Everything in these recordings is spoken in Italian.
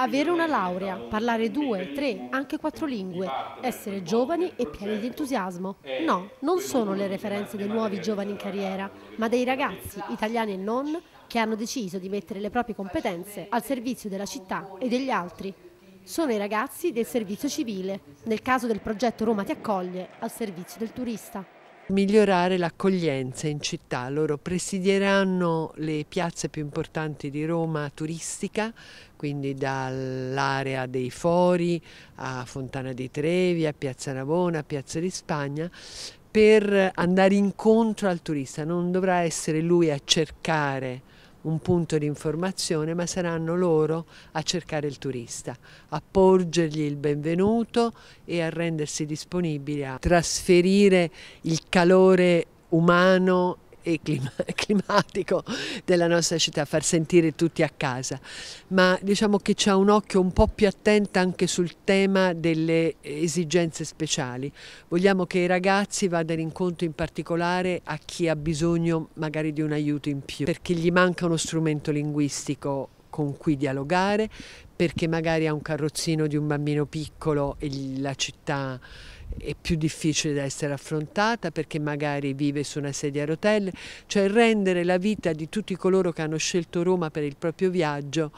Avere una laurea, parlare due, tre, anche quattro lingue, essere giovani e pieni di entusiasmo. No, non sono le referenze dei nuovi giovani in carriera, ma dei ragazzi, italiani e non, che hanno deciso di mettere le proprie competenze al servizio della città e degli altri. Sono i ragazzi del servizio civile, nel caso del progetto Roma ti accoglie, al servizio del turista migliorare l'accoglienza in città. Loro presidieranno le piazze più importanti di Roma turistica, quindi dall'area dei Fori a Fontana di Trevi, a Piazza Navona, a Piazza di Spagna, per andare incontro al turista. Non dovrà essere lui a cercare un punto di informazione, ma saranno loro a cercare il turista, a porgergli il benvenuto e a rendersi disponibili a trasferire il calore umano e climatico della nostra città, far sentire tutti a casa, ma diciamo che c'è un occhio un po' più attento anche sul tema delle esigenze speciali. Vogliamo che i ragazzi vadano incontro in particolare a chi ha bisogno magari di un aiuto in più, perché gli manca uno strumento linguistico con cui dialogare, perché magari ha un carrozzino di un bambino piccolo e la città è più difficile da essere affrontata perché magari vive su una sedia a rotelle, cioè rendere la vita di tutti coloro che hanno scelto Roma per il proprio viaggio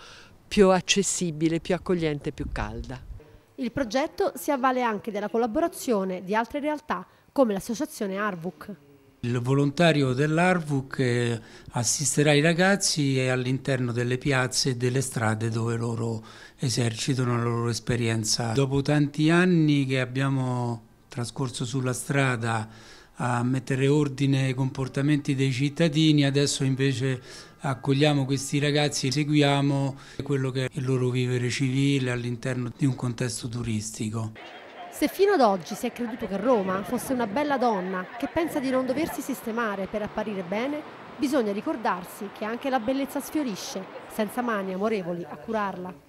più accessibile, più accogliente, più calda. Il progetto si avvale anche della collaborazione di altre realtà come l'associazione Arvuk. Il volontario dell'ARVUC eh, assisterà i ragazzi all'interno delle piazze e delle strade dove loro esercitano la loro esperienza. Dopo tanti anni che abbiamo trascorso sulla strada a mettere ordine ai comportamenti dei cittadini, adesso invece accogliamo questi ragazzi, e seguiamo quello che è il loro vivere civile all'interno di un contesto turistico. Se fino ad oggi si è creduto che Roma fosse una bella donna che pensa di non doversi sistemare per apparire bene, bisogna ricordarsi che anche la bellezza sfiorisce, senza mani amorevoli a curarla.